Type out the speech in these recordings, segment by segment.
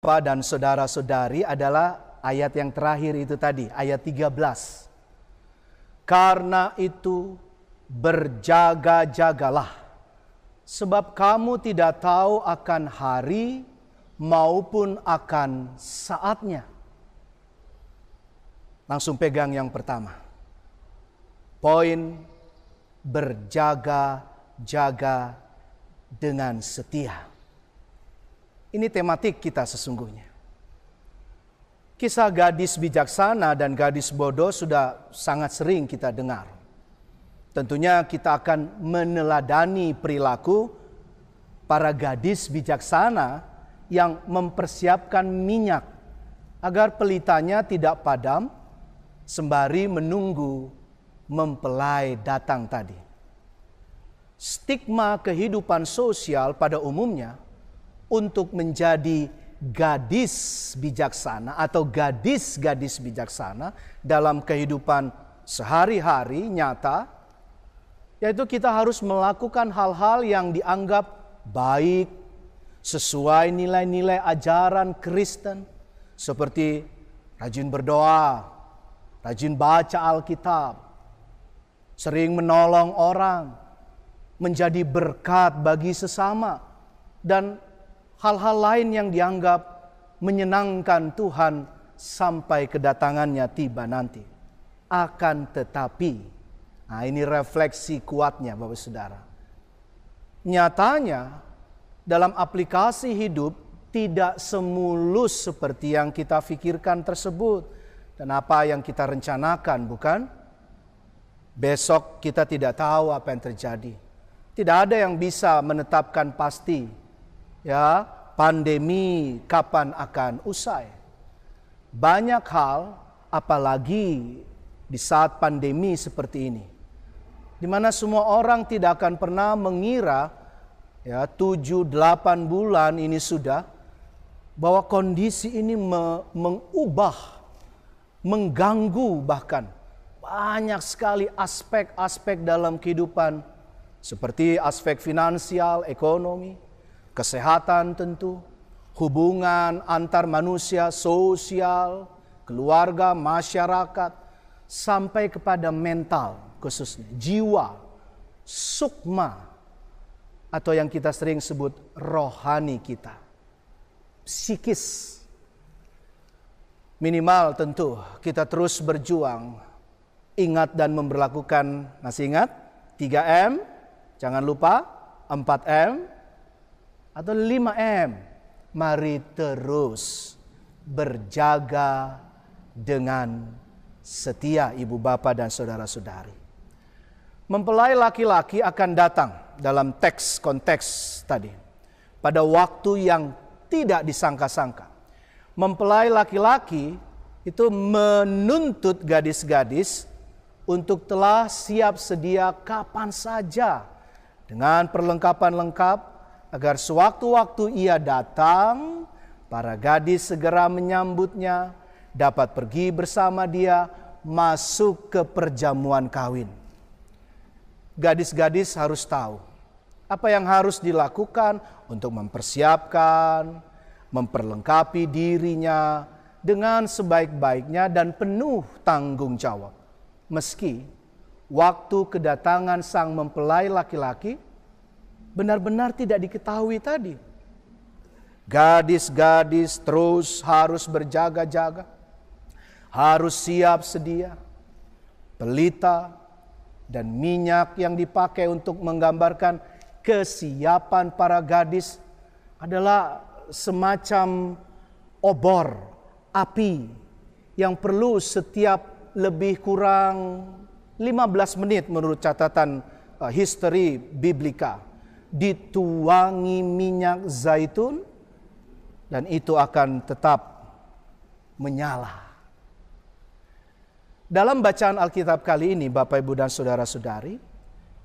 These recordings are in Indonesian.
Bapak dan saudara-saudari adalah ayat yang terakhir itu tadi, ayat 13. Karena itu berjaga-jagalah, sebab kamu tidak tahu akan hari maupun akan saatnya. Langsung pegang yang pertama. Poin berjaga-jaga dengan setia. Ini tematik kita sesungguhnya. Kisah gadis bijaksana dan gadis bodoh sudah sangat sering kita dengar. Tentunya kita akan meneladani perilaku para gadis bijaksana yang mempersiapkan minyak agar pelitanya tidak padam sembari menunggu mempelai datang tadi. Stigma kehidupan sosial pada umumnya untuk menjadi gadis bijaksana atau gadis-gadis bijaksana dalam kehidupan sehari-hari nyata yaitu kita harus melakukan hal-hal yang dianggap baik sesuai nilai-nilai ajaran Kristen seperti rajin berdoa, rajin baca Alkitab, sering menolong orang, menjadi berkat bagi sesama dan hal-hal lain yang dianggap menyenangkan Tuhan sampai kedatangannya tiba nanti. Akan tetapi, nah ini refleksi kuatnya Bapak Saudara. Nyatanya dalam aplikasi hidup tidak semulus seperti yang kita pikirkan tersebut dan apa yang kita rencanakan bukan? Besok kita tidak tahu apa yang terjadi. Tidak ada yang bisa menetapkan pasti ya pandemi kapan akan usai. Banyak hal, apalagi di saat pandemi seperti ini, di mana semua orang tidak akan pernah mengira ya 7 8 bulan ini sudah bahwa kondisi ini me mengubah, mengganggu bahkan banyak sekali aspek-aspek dalam kehidupan seperti aspek finansial, ekonomi, kesehatan tentu, hubungan antar manusia, sosial, keluarga, masyarakat, sampai kepada mental khususnya, jiwa, sukma, atau yang kita sering sebut rohani kita, psikis. Minimal tentu kita terus berjuang, ingat dan memperlakukan, masih ingat? 3M, jangan lupa 4M, atau 5M. Mari terus berjaga dengan setia ibu bapa dan saudara-saudari. Mempelai laki-laki akan datang dalam teks konteks tadi pada waktu yang tidak disangka-sangka. Mempelai laki-laki itu menuntut gadis-gadis untuk telah siap sedia kapan saja dengan perlengkapan lengkap agar sewaktu-waktu ia datang, para gadis segera menyambutnya, dapat pergi bersama dia masuk ke perjamuan kawin. Gadis-gadis harus tahu apa yang harus dilakukan untuk mempersiapkan, memperlengkapi dirinya dengan sebaik-baiknya dan penuh tanggung jawab. Meski waktu kedatangan sang mempelai laki-laki benar-benar tidak diketahui tadi. Gadis-gadis terus harus berjaga-jaga, harus siap sedia. Pelita dan minyak yang dipakai untuk menggambarkan kesiapan para gadis adalah semacam obor api yang perlu setiap lebih kurang 15 menit menurut catatan eh, history biblika dituangi minyak zaitun dan itu akan tetap menyala. Dalam bacaan Alkitab kali ini Bapak Ibu dan saudara-saudari,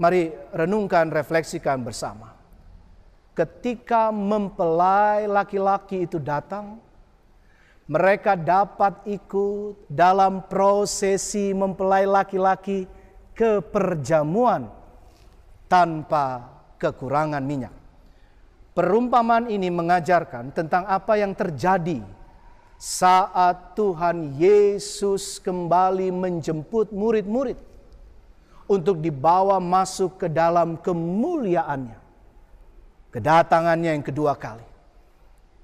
mari renungkan, refleksikan bersama. Ketika mempelai laki-laki itu datang, mereka dapat ikut dalam prosesi mempelai laki-laki ke perjamuan tanpa kekurangan minyak. Perumpamaan ini mengajarkan tentang apa yang terjadi saat Tuhan Yesus kembali menjemput murid-murid untuk dibawa masuk ke dalam kemuliaannya. Kedatangannya yang kedua kali.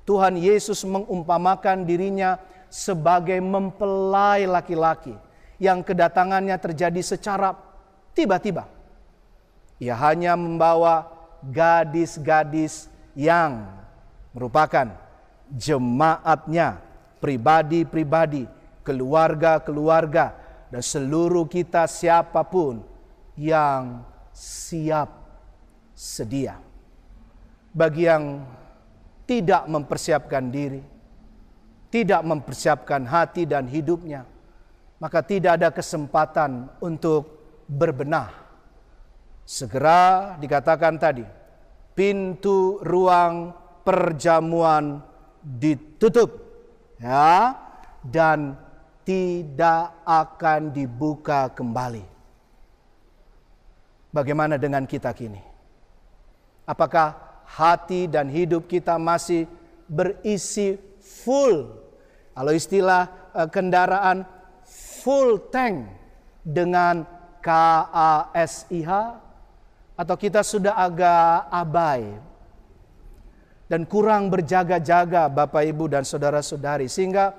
Tuhan Yesus mengumpamakan dirinya sebagai mempelai laki-laki yang kedatangannya terjadi secara tiba-tiba ia hanya membawa gadis-gadis yang merupakan jemaatnya, pribadi-pribadi, keluarga-keluarga, dan seluruh kita siapapun yang siap sedia. Bagi yang tidak mempersiapkan diri, tidak mempersiapkan hati dan hidupnya, maka tidak ada kesempatan untuk berbenah Segera dikatakan tadi, pintu ruang perjamuan ditutup ya dan tidak akan dibuka kembali. Bagaimana dengan kita kini? Apakah hati dan hidup kita masih berisi full? Kalau istilah eh, kendaraan full tank dengan KASIH atau kita sudah agak abai dan kurang berjaga-jaga Bapak Ibu dan saudara-saudari sehingga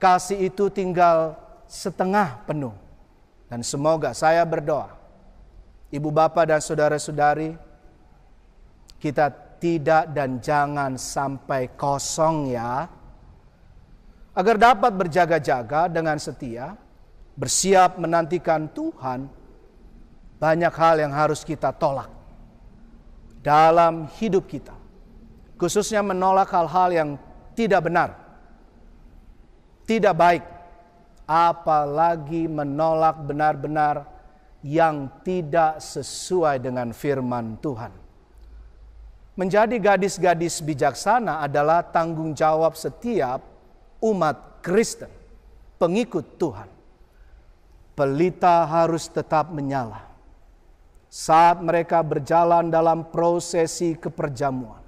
kasih itu tinggal setengah penuh. Dan semoga saya berdoa Ibu Bapak dan saudara-saudari kita tidak dan jangan sampai kosong ya agar dapat berjaga-jaga dengan setia bersiap menantikan Tuhan banyak hal yang harus kita tolak dalam hidup kita. Khususnya menolak hal-hal yang tidak benar, tidak baik, apalagi menolak benar-benar yang tidak sesuai dengan firman Tuhan. Menjadi gadis-gadis bijaksana adalah tanggung jawab setiap umat Kristen, pengikut Tuhan. Pelita harus tetap menyala saat mereka berjalan dalam prosesi keperjamuan.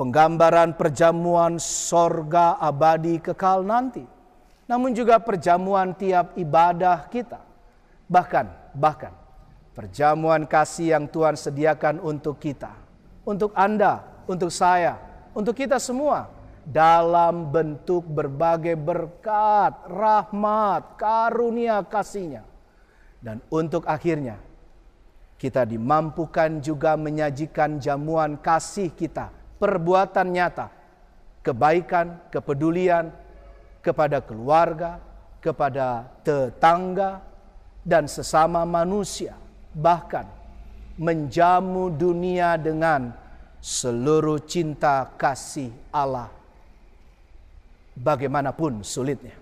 Penggambaran perjamuan sorga abadi kekal nanti, namun juga perjamuan tiap ibadah kita. Bahkan, bahkan perjamuan kasih yang Tuhan sediakan untuk kita, untuk Anda, untuk saya, untuk kita semua dalam bentuk berbagai berkat, rahmat, karunia kasihnya. Dan untuk akhirnya kita dimampukan juga menyajikan jamuan kasih kita, perbuatan nyata, kebaikan, kepedulian kepada keluarga, kepada tetangga, dan sesama manusia, bahkan menjamu dunia dengan seluruh cinta kasih Allah. Bagaimanapun sulitnya,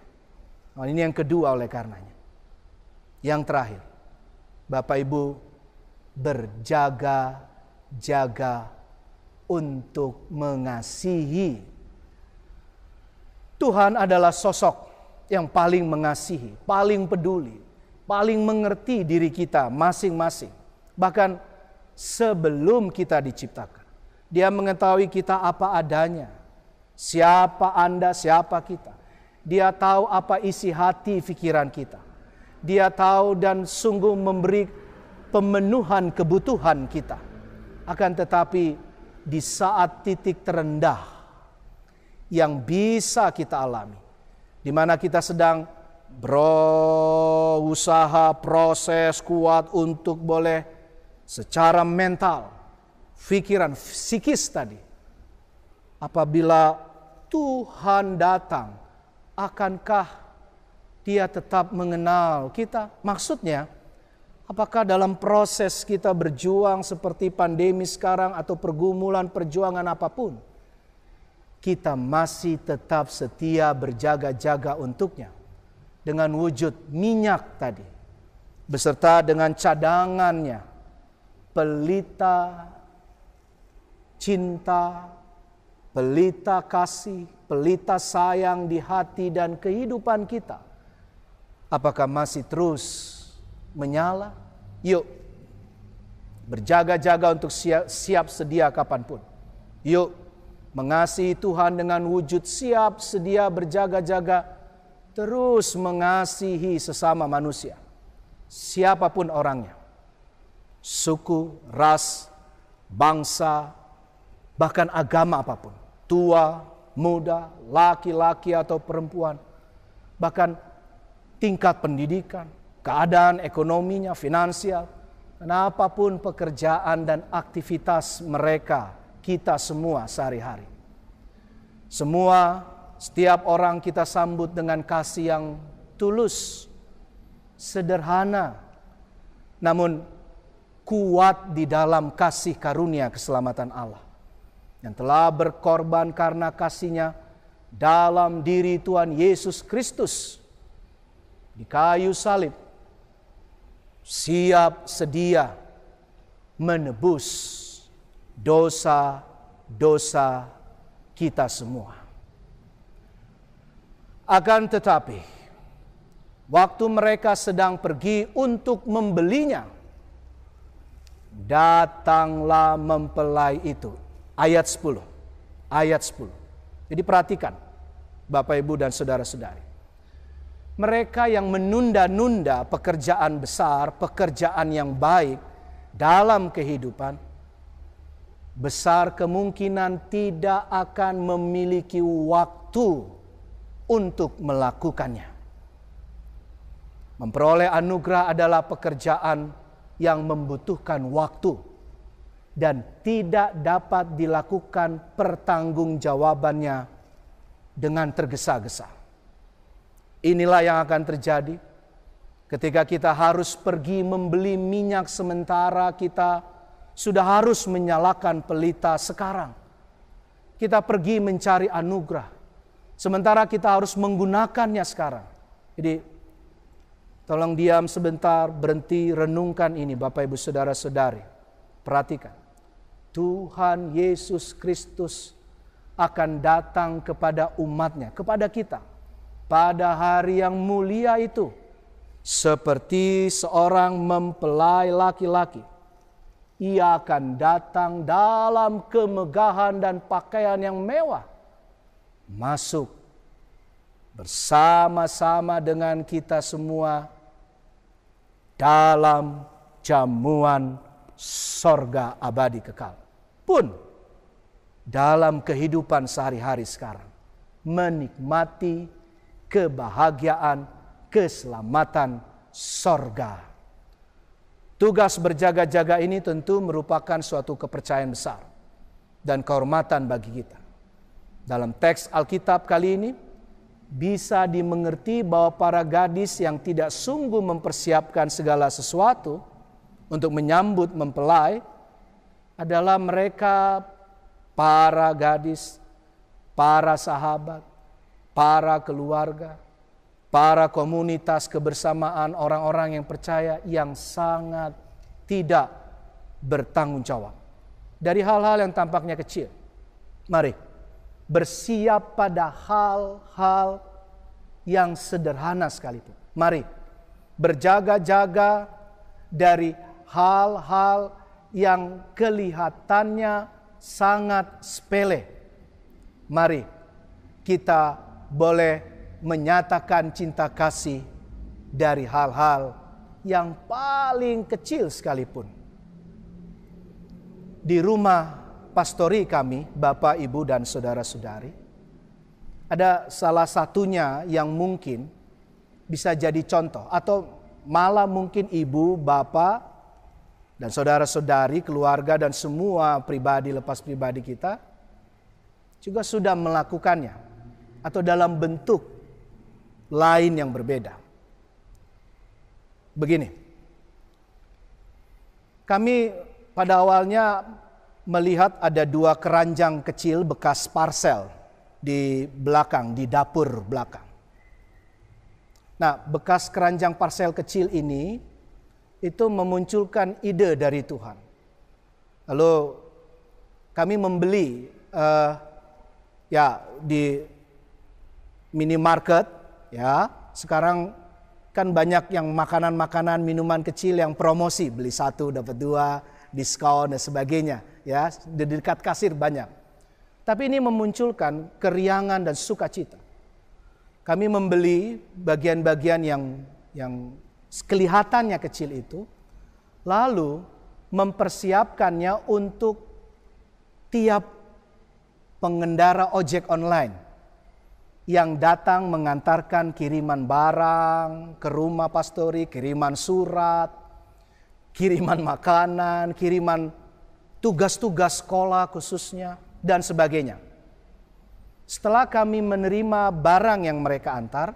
nah, ini yang kedua, oleh karenanya. Yang terakhir, Bapak Ibu berjaga-jaga untuk mengasihi. Tuhan adalah sosok yang paling mengasihi, paling peduli, paling mengerti diri kita masing-masing. Bahkan sebelum kita diciptakan, Dia mengetahui kita apa adanya, siapa Anda, siapa kita. Dia tahu apa isi hati pikiran kita. Dia tahu dan sungguh memberi pemenuhan kebutuhan kita. Akan tetapi di saat titik terendah yang bisa kita alami, di mana kita sedang berusaha proses kuat untuk boleh secara mental, pikiran, psikis tadi. Apabila Tuhan datang, akankah dia tetap mengenal kita? Maksudnya, Apakah dalam proses kita berjuang seperti pandemi sekarang atau pergumulan perjuangan apapun, kita masih tetap setia berjaga-jaga untuknya dengan wujud minyak tadi, beserta dengan cadangannya, pelita cinta, pelita kasih, pelita sayang di hati dan kehidupan kita. Apakah masih terus menyala, yuk berjaga-jaga untuk siap, siap sedia kapanpun. Yuk mengasihi Tuhan dengan wujud siap sedia berjaga-jaga terus mengasihi sesama manusia, siapapun orangnya, suku, ras, bangsa, bahkan agama apapun, tua, muda, laki-laki atau perempuan, bahkan tingkat pendidikan, keadaan ekonominya, finansial, dan apapun pekerjaan dan aktivitas mereka, kita semua sehari-hari. Semua, setiap orang kita sambut dengan kasih yang tulus, sederhana, namun kuat di dalam kasih karunia keselamatan Allah yang telah berkorban karena kasihnya dalam diri Tuhan Yesus Kristus di kayu salib siap sedia menebus dosa-dosa kita semua. Akan tetapi, waktu mereka sedang pergi untuk membelinya, datanglah mempelai itu. Ayat 10. Ayat 10. Jadi perhatikan Bapak Ibu dan saudara-saudari mereka yang menunda-nunda pekerjaan besar, pekerjaan yang baik dalam kehidupan, besar kemungkinan tidak akan memiliki waktu untuk melakukannya. Memperoleh anugerah adalah pekerjaan yang membutuhkan waktu dan tidak dapat dilakukan pertanggungjawabannya dengan tergesa-gesa. Inilah yang akan terjadi ketika kita harus pergi membeli minyak sementara kita sudah harus menyalakan pelita sekarang. Kita pergi mencari anugerah sementara kita harus menggunakannya sekarang. Jadi tolong diam sebentar, berhenti renungkan ini Bapak Ibu Saudara-saudari. Perhatikan. Tuhan Yesus Kristus akan datang kepada umatnya, kepada kita pada hari yang mulia itu seperti seorang mempelai laki-laki. Ia akan datang dalam kemegahan dan pakaian yang mewah. Masuk bersama-sama dengan kita semua dalam jamuan sorga abadi kekal. Pun dalam kehidupan sehari-hari sekarang. Menikmati kebahagiaan, keselamatan, sorga. Tugas berjaga-jaga ini tentu merupakan suatu kepercayaan besar dan kehormatan bagi kita. Dalam teks Alkitab kali ini, bisa dimengerti bahwa para gadis yang tidak sungguh mempersiapkan segala sesuatu untuk menyambut mempelai adalah mereka para gadis, para sahabat, para keluarga, para komunitas kebersamaan orang-orang yang percaya yang sangat tidak bertanggung jawab. Dari hal-hal yang tampaknya kecil. Mari bersiap pada hal-hal yang sederhana sekalipun. Mari berjaga-jaga dari hal-hal yang kelihatannya sangat sepele. Mari kita boleh menyatakan cinta kasih dari hal-hal yang paling kecil sekalipun. Di rumah pastori kami, Bapak, Ibu, dan saudara-saudari, ada salah satunya yang mungkin bisa jadi contoh, atau malah mungkin ibu, bapak, dan saudara-saudari, keluarga, dan semua pribadi lepas pribadi kita juga sudah melakukannya atau dalam bentuk lain yang berbeda. Begini, kami pada awalnya melihat ada dua keranjang kecil bekas parsel di belakang, di dapur belakang. Nah, bekas keranjang parsel kecil ini itu memunculkan ide dari Tuhan. Lalu kami membeli uh, ya di minimarket ya. Sekarang kan banyak yang makanan-makanan, minuman kecil yang promosi, beli satu dapat dua, diskon dan sebagainya, ya. Di dekat kasir banyak. Tapi ini memunculkan keriangan dan sukacita. Kami membeli bagian-bagian yang yang kelihatannya kecil itu, lalu mempersiapkannya untuk tiap pengendara ojek online yang datang mengantarkan kiriman barang ke rumah pastori, kiriman surat, kiriman makanan, kiriman tugas-tugas sekolah khususnya, dan sebagainya. Setelah kami menerima barang yang mereka antar,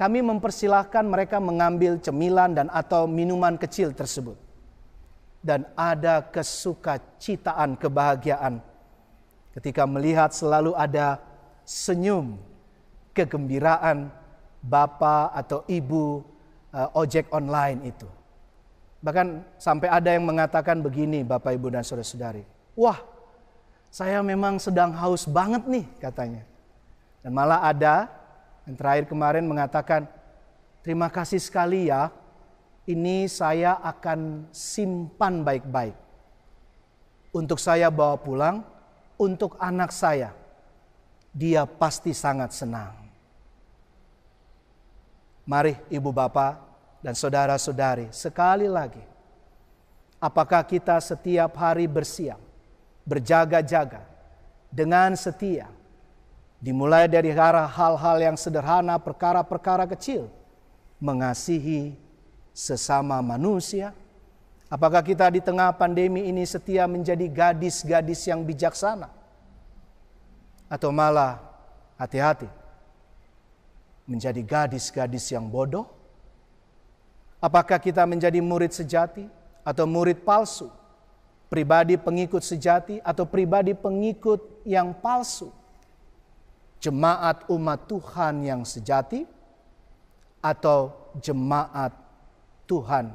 kami mempersilahkan mereka mengambil cemilan dan atau minuman kecil tersebut. Dan ada kesukacitaan kebahagiaan ketika melihat selalu ada senyum kegembiraan bapak atau ibu uh, ojek online itu. Bahkan sampai ada yang mengatakan begini Bapak Ibu dan Saudara-saudari. Wah, saya memang sedang haus banget nih katanya. Dan malah ada yang terakhir kemarin mengatakan, terima kasih sekali ya, ini saya akan simpan baik-baik. Untuk saya bawa pulang, untuk anak saya, dia pasti sangat senang. Mari ibu bapak dan saudara-saudari, sekali lagi, apakah kita setiap hari bersiap, berjaga-jaga, dengan setia, dimulai dari hal-hal yang sederhana, perkara-perkara kecil, mengasihi sesama manusia. Apakah kita di tengah pandemi ini setia menjadi gadis-gadis yang bijaksana, atau malah hati-hati? menjadi gadis-gadis yang bodoh? Apakah kita menjadi murid sejati atau murid palsu? Pribadi pengikut sejati atau pribadi pengikut yang palsu? Jemaat umat Tuhan yang sejati atau jemaat Tuhan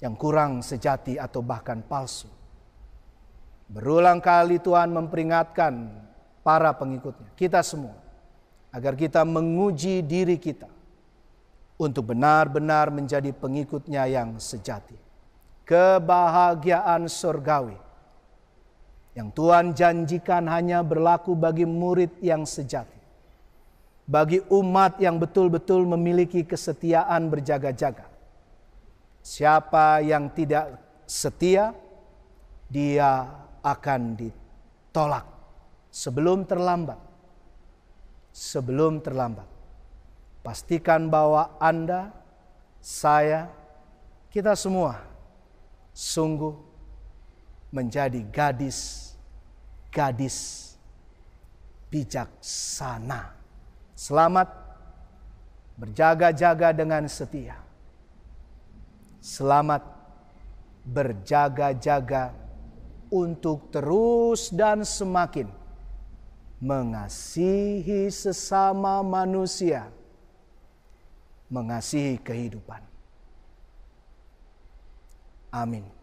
yang kurang sejati atau bahkan palsu? Berulang kali Tuhan memperingatkan para pengikutnya, kita semua agar kita menguji diri kita untuk benar-benar menjadi pengikutnya yang sejati. Kebahagiaan surgawi yang Tuhan janjikan hanya berlaku bagi murid yang sejati. Bagi umat yang betul-betul memiliki kesetiaan berjaga-jaga. Siapa yang tidak setia, dia akan ditolak sebelum terlambat sebelum terlambat. Pastikan bahwa Anda, saya, kita semua sungguh menjadi gadis-gadis bijaksana. Selamat berjaga-jaga dengan setia. Selamat berjaga-jaga untuk terus dan semakin mengasihi sesama manusia, mengasihi kehidupan. Amin.